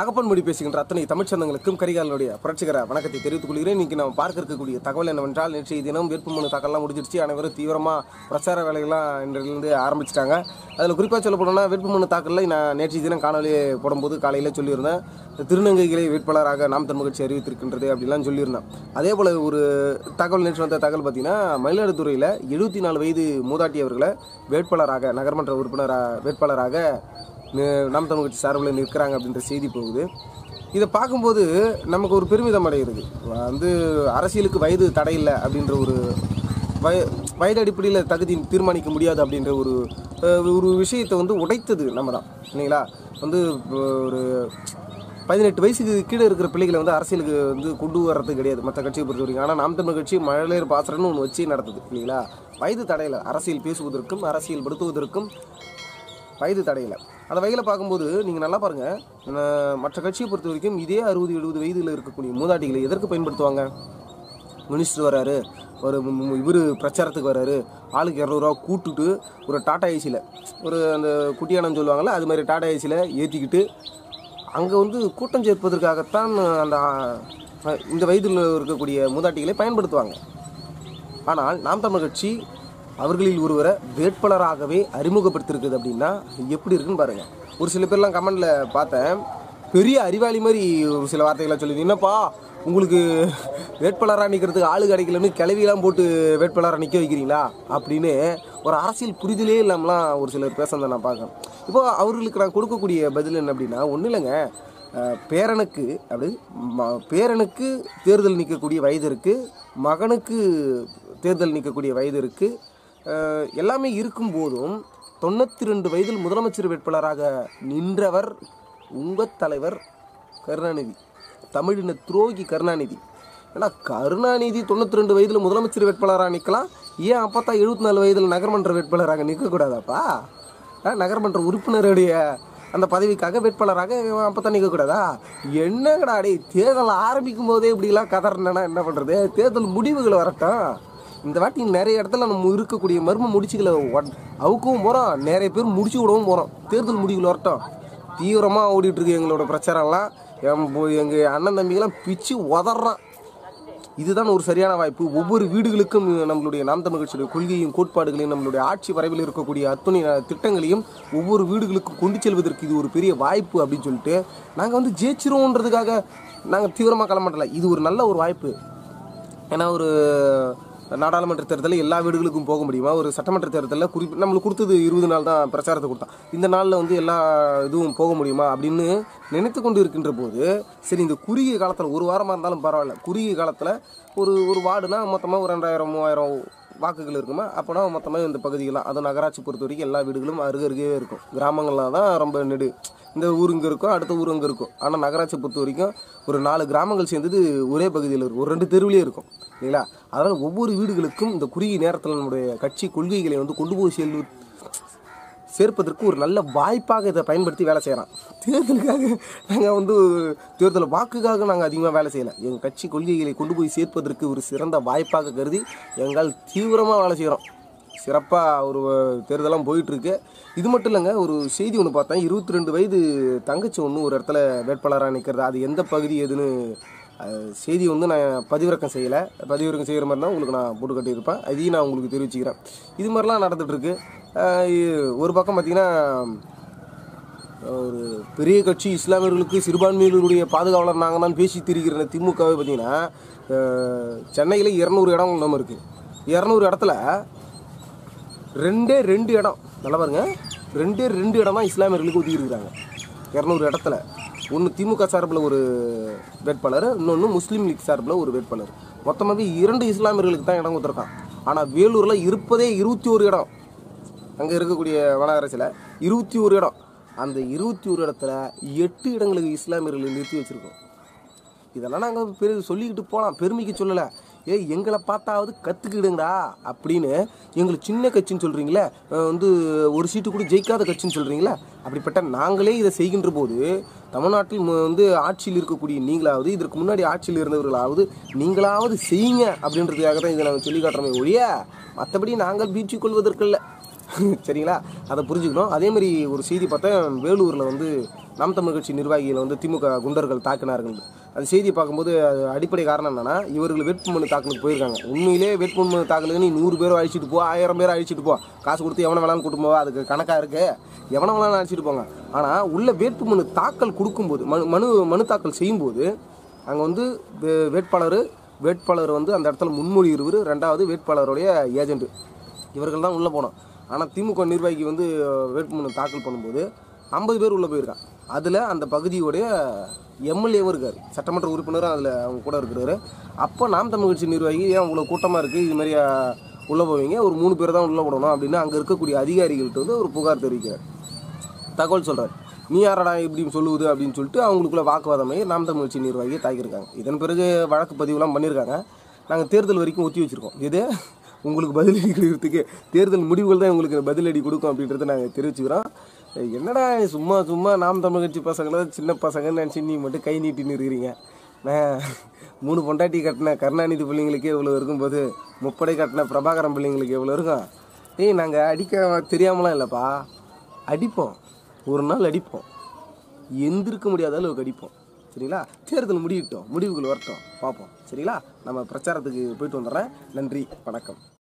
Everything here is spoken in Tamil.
தகப்பன் மொழி பேசுகின்ற அத்தனை தமிழ் சொந்தங்களுக்கும் கரிகாலனுடைய புரட்சிகர வணக்கத்தை தெரிவித்துக் கொள்கிறேன் இன்னைக்கு நாம் பார்க்க இருக்கக்கூடிய தகவல் என்னவென்றால் நேற்றைய தினம் வேட்புமனு தாக்கல்லாம் முடிஞ்சிருச்சு அனைவரும் தீவிரமாக பிரச்சார வேலைகள்லாம் இன்றிலிருந்து ஆரம்பிச்சிட்டாங்க அதில் குறிப்பாக சொல்ல போனோம்னா வேட்புமனு தாக்கலில் நான் நேற்றைய தினம் காணொலி போடும்போது காலையில் சொல்லியிருந்தேன் திருநங்கைகளை வேட்பாளராக நாம் தன் மகிழ்ச்சி அறிவித்திருக்கின்றது அப்படிலாம் சொல்லியிருந்தேன் அதே போல் ஒரு தகவல் நேற்று வந்த தகவல் பார்த்தீங்கன்னா மயிலாடுதுறையில் எழுபத்தி நாலு வயது மூதாட்டியவர்களை வேட்பாளராக நகர்மன்ற உறுப்பினராக வேட்பாளராக நாம் தமிழ் கட்சி சார்பில் நிற்கிறாங்க அப்படின்ற செய்தி போகுது இதை பார்க்கும்போது நமக்கு ஒரு பெருமிதம் அடைகிறது வந்து அரசியலுக்கு வயது தடையில்லை அப்படின்ற ஒரு வய வயது அடிப்படையில் தகுதி தீர்மானிக்க முடியாது அப்படின்ற ஒரு ஒரு விஷயத்தை வந்து உடைத்தது நம்ம தான் இல்லைங்களா வந்து ஒரு பதினெட்டு வயசுக்கு கீழே இருக்கிற பிள்ளைகளை வந்து அரசியலுக்கு வந்து கொண்டு வர்றது கிடையாது மற்ற கட்சியை பொறுத்த வரைக்கும் ஆனால் நாம் தமிழ் கட்சி மழலையர் பாசரன்னு ஒன்று வச்சு நடத்துது இல்லைங்களா வயது தடையில் அரசியல் பேசுவதற்கும் அரசியல் படுத்துவதற்கும் வயது தடையில் அந்த வகையில் பார்க்கும்போது நீங்கள் நல்லா பாருங்கள் மற்ற கட்சியை பொறுத்த வரைக்கும் இதே அறுபது எழுபது வயதில் இருக்கக்கூடிய மூதாட்டிகளை எதற்கு பயன்படுத்துவாங்க மினிஸ்டர் வராரு ஒரு இவர் பிரச்சாரத்துக்கு வராரு ஆளுக்கு இரநூறுவா கூட்டுட்டு ஒரு டாட்டா ஏசியில் ஒரு அந்த குட்டியானம் சொல்லுவாங்கள்ல அது மாதிரி டாட்டா ஏசியில் ஏற்றிக்கிட்டு அங்கே வந்து கூட்டம் சேர்ப்பதற்காகத்தான் அந்த இந்த வயதில் இருக்கக்கூடிய மூதாட்டிகளை பயன்படுத்துவாங்க ஆனால் நாம் தமிழ் கட்சி அவர்களில் ஒருவரை வேட்பாளராகவே அறிமுகப்படுத்திருக்குது அப்படின்னா எப்படி இருக்குன்னு பாருங்கள் ஒரு சில பேர்லாம் கமெண்டில் பார்த்தேன் பெரிய அறிவாளி மாதிரி ஒரு சில வார்த்தைகளை சொல்லுது என்னப்பா உங்களுக்கு வேட்பாளராக நிற்கிறதுக்கு ஆள் கிடைக்கலன்னு கிளவியெல்லாம் போட்டு வேட்பாளராக நிற்க வைக்கிறீங்களா அப்படின்னு ஒரு அரசியல் புரிதலே இல்லாமலாம் ஒரு சிலர் பேச நான் பார்க்குறேன் இப்போ அவர்களுக்கு நான் கொடுக்கக்கூடிய பதில் என்ன அப்படின்னா ஒன்றும் இல்லைங்க பேரனுக்கு அப்படி பேரனுக்கு தேர்தல் நிற்கக்கூடிய வயது இருக்குது மகனுக்கு தேர்தல் நிற்கக்கூடிய வயது இருக்குது எல்லாமே இருக்கும்போதும் தொண்ணூற்றி ரெண்டு வயதில் முதலமைச்சர் வேட்பாளராக நின்றவர் உங்கள் தலைவர் கருணாநிதி தமிழின துரோகி கருணாநிதி ஏன்னா கருணாநிதி தொண்ணூற்றி ரெண்டு வயதில் முதலமைச்சர் வேட்பாளராக நிற்கலாம் ஏன் அப்போத்தான் எழுபத்தி நாலு வயதில் நகர்மன்ற வேட்பாளராக நிற்கக்கூடாதாப்பா நகர்மன்ற உறுப்பினருடைய அந்த பதவிக்காக வேட்பாளராக அப்போத்தான் நிற்கக்கூடாதா என்னங்கடா அடே தேர்தல் ஆரம்பிக்கும் போதே இப்படிலாம் கதறினா என்ன பண்ணுறது தேர்தல் முடிவுகள் வரட்டும் இந்த வாட்டி நிறைய இடத்துல நம்ம இருக்கக்கூடிய மர்ம முடிச்சுக்கல அவுக்கவும் போகிறோம் நிறைய பேர் முடிச்சு விடவும் போகிறோம் தேர்தல் முடிவில் வரட்டும் தீவிரமாக ஓடிட்டுருக்கு எங்களோட பிரச்சாரம்லாம் எங்கள் அண்ணன் தம்பிகள்லாம் பிச்சு உதறான் இதுதான் ஒரு சரியான வாய்ப்பு ஒவ்வொரு வீடுகளுக்கும் நம்மளுடைய நாம் தமிழ் கொள்கையும் கோட்பாடுகளையும் நம்மளுடைய ஆட்சி வரைவில் இருக்கக்கூடிய அத்துணை திட்டங்களையும் ஒவ்வொரு வீடுகளுக்கும் கொண்டு செல்வதற்கு இது ஒரு பெரிய வாய்ப்பு அப்படின்னு சொல்லிட்டு நாங்கள் வந்து ஜெயிச்சிருவோன்றதுக்காக நாங்கள் தீவிரமாக கிளம்பல இது ஒரு நல்ல ஒரு வாய்ப்பு ஏன்னா ஒரு நாடாளுமன்ற தேர்தலில் எல்லா வீடுகளுக்கும் போக முடியுமா ஒரு சட்டமன்ற தேர்தலில் குறிப்பு நம்மளுக்கு கொடுத்தது இருபது நாள் தான் பிரச்சாரத்தை கொடுத்தான் இந்த நாளில் வந்து எல்லா இதுவும் போக முடியுமா அப்படின்னு நினைத்து கொண்டு இருக்கின்ற போது சரி இந்த குறுகிய காலத்தில் ஒரு வாரமாக இருந்தாலும் பரவாயில்ல குறுகிய காலத்தில் ஒரு ஒரு வார்டுனா மொத்தமாக ஒரு ரெண்டாயிரம் மூவாயிரம் வாக்குகள் இருக்குமா அப்போனா மொத்தமாக இந்த பகுதிகளாக அது நகராட்சி பொறுத்த வரைக்கும் எல்லா வீடுகளும் அருகருகே இருக்கும் கிராமங்கள்லாம் தான் ரொம்ப நெடு இந்த இங்கே இருக்கும் அடுத்த ஊருங்க இருக்கும் ஆனால் நகராட்சி பொறுத்த வரைக்கும் ஒரு நாலு கிராமங்கள் சேர்ந்தது ஒரே பகுதியில் இருக்கும் ஒரு ரெண்டு தெருவிலே இருக்கும் இல்லைங்களா அதனால் ஒவ்வொரு வீடுகளுக்கும் இந்த குறுகிய நேரத்தில் நம்முடைய கட்சி கொள்கைகளை வந்து கொண்டு போய் செல்வது சேர்ப்பதற்கு ஒரு நல்ல வாய்ப்பாக இதை பயன்படுத்தி வேலை செய்கிறான் தேர்தலுக்காக நாங்கள் வந்து தேர்தல் வாக்குக்காக நாங்கள் அதிகமாக வேலை செய்யலை எங்கள் கட்சி கொள்கைகளை கொண்டு போய் சேர்ப்பதற்கு ஒரு சிறந்த வாய்ப்பாக கருதி எங்கள் தீவிரமாக வேலை செய்கிறோம் சிறப்பாக ஒரு தேர்தலாம் போயிட்டுருக்கு இது மட்டும் இல்லைங்க ஒரு செய்தி ஒன்று பார்த்தேன் இருபத்தி ரெண்டு வயது தங்கச்சி ஒன்று ஒரு இடத்துல வேட்பாளராக நிற்கிறது அது எந்த பகுதி எதுன்னு செய்தி வந்து நான் பதிவிறக்கம் செய்யலை பதிவிறக்கம் செய்கிற மாதிரி தான் உங்களுக்கு நான் போட்டு கட்டியிருப்பேன் அதையும் நான் உங்களுக்கு தெரிவிச்சுக்கிறேன் இது மாதிரிலாம் நடந்துகிட்ருக்கு ஒரு பக்கம் பார்த்திங்கன்னா ஒரு பெரிய கட்சி இஸ்லாமியர்களுக்கு சிறுபான்மையினருடைய பாதுகாவலர் நாங்கள் தான் பேசி திரிகிற திமுகவே பார்த்திங்கன்னா சென்னையில் இரநூறு இடம் நம்ம இருக்குது இரநூறு இடத்துல ரெண்டே ரெண்டு இடம் நல்லா பாருங்கள் ரெண்டே ரெண்டு இடம் தான் இஸ்லாமியர்களுக்கு ஒதுக்கியிருக்கிறாங்க இரநூறு இடத்துல ஒன்று திமுக சார்பில் ஒரு வேட்பாளர் இன்னொன்று முஸ்லீம் லீக் சார்பில் ஒரு வேட்பாளர் மொத்தமாகவே இரண்டு இஸ்லாமியர்களுக்கு தான் இடம் கொடுத்துருக்கான் ஆனால் வேலூரில் இருப்பதே இருபத்தி ஒரு இடம் அங்கே இருக்கக்கூடிய வனாகரசில் இருபத்தி ஒரு இடம் அந்த இருபத்தி ஒரு இடத்துல எட்டு இடங்களுக்கு இஸ்லாமியர்களை நிறுத்தி வச்சுருக்கோம் இதெல்லாம் நாங்கள் பெரு சொல்லிக்கிட்டு போகலாம் பெருமைக்கு சொல்லலை ஏய் எங்களை பார்த்தாவது கற்றுக்கிடுங்கடா அப்படின்னு எங்களை சின்ன கட்சின்னு சொல்கிறீங்களே வந்து ஒரு சீட்டு கூட ஜெயிக்காத கட்சின்னு சொல்கிறீங்களே அப்படிப்பட்ட நாங்களே இதை செய்கின்ற போது தமிழ்நாட்டில் வந்து ஆட்சியில் இருக்கக்கூடிய நீங்களாவது இதற்கு முன்னாடி ஆட்சியில் இருந்தவர்களாவது நீங்களாவது செய்யுங்க அப்படின்றதுக்காக தான் இதை நாங்கள் சொல்லி காட்டுறோமே ஒழிய மற்றபடி நாங்கள் பீச்சு கொள்வதற்கில்லை சரிங்களா அதை புரிஞ்சுக்கணும் அதே மாதிரி ஒரு செய்தி பார்த்தேன் வேலூரில் வந்து நம் தமிழ் கட்சி நிர்வாகிகளை வந்து திமுக குண்டர்கள் தாக்கினார்கள் அந்த செய்தியை பார்க்கும்போது அது அடிப்படை காரணம் என்னென்னா இவர்கள் வேட்புமனு தாக்கலுக்கு போயிருக்காங்க உண்மையிலே வேட்புமனு தாக்கலுக்கு நீ நூறு பேரும் அழிச்சிட்டு போ ஆயிரம் பேரும் அழிச்சிட்டு போ காசு கொடுத்து எவனை வேணாலும் கூட்டு அதுக்கு கணக்காக இருக்கு எவனை வேணாலும் அழிச்சிட்டு போங்க ஆனால் உள்ள வேட்புமனு தாக்கல் கொடுக்கும்போது மனு மனு மனு தாக்கல் செய்யும்போது அங்கே வந்து வேட்பாளர் வேட்பாளர் வந்து அந்த இடத்துல முன்மொழி இருவர் ரெண்டாவது வேட்பாளருடைய ஏஜென்ட் இவர்கள் தான் உள்ளே போனோம் ஆனால் திமுக நிர்வாகி வந்து வேட்புமனு தாக்கல் பண்ணும்போது ஐம்பது பேர் உள்ளே போயிருக்கான் அதில் அந்த பகுதியோடைய எம்எல்ஏவும் இருக்கார் சட்டமன்ற உறுப்பினரும் அதில் அவங்க கூட இருக்கிறாரு அப்போ நாம் தமிழ் கட்சி நிர்வாகி ஏன் இவ்வளோ கூட்டமாக இருக்குது இது மாதிரி உள்ளே போவீங்க ஒரு மூணு பேர் தான் உள்ளே விடணும் அப்படின்னு அங்கே இருக்கக்கூடிய அதிகாரிகள்கிட்ட வந்து ஒரு புகார் தெரிவிக்கிறார் தகவல் சொல்கிறார் நீ யாரடா இப்படின்னு சொல்லுவது அப்படின்னு சொல்லிட்டு அவங்களுக்குள்ள வாக்குவாதமாகி நாம் தமிழ் கட்சி நிர்வாகியை தாக்கியிருக்காங்க இதன் பிறகு வழக்கு பதிவுலாம் பண்ணியிருக்காங்க நாங்கள் தேர்தல் வரைக்கும் ஒத்தி வச்சுருக்கோம் இது உங்களுக்கு பதிலடி கொடுக்கிறதுக்கு தேர்தல் முடிவுகள் தான் உங்களுக்கு பதிலடி கொடுக்கும் அப்படின்றத நாங்கள் தெரிவிச்சுக்கிறோம் என்னடா சும்மா சும்மா நாம் தமிழ் கட்சி பசங்களை சின்ன பசங்கன்னு நினச்சி நீ மட்டும் கை நீட்டின்னு இருக்கிறீங்க நான் மூணு பொண்டாட்டி கட்டின கருணாநிதி பிள்ளைங்களுக்கு எவ்வளோ இருக்கும்போது முப்படை கட்டின பிரபாகரம் பிள்ளைங்களுக்கு எவ்வளோ இருக்கும் ஏய் நாங்கள் அடிக்க தெரியாமலாம் இல்லைப்பா அடிப்போம் ஒரு நாள் அடிப்போம் எந்திருக்க முடியாத அளவுக்கு அடிப்போம் சரிங்களா தேர்தல் முடிவிட்டோம் முடிவுகள் வரட்டும் பார்ப்போம் சரிங்களா நம்ம பிரச்சாரத்துக்கு போயிட்டு வந்துடுறேன் நன்றி வணக்கம்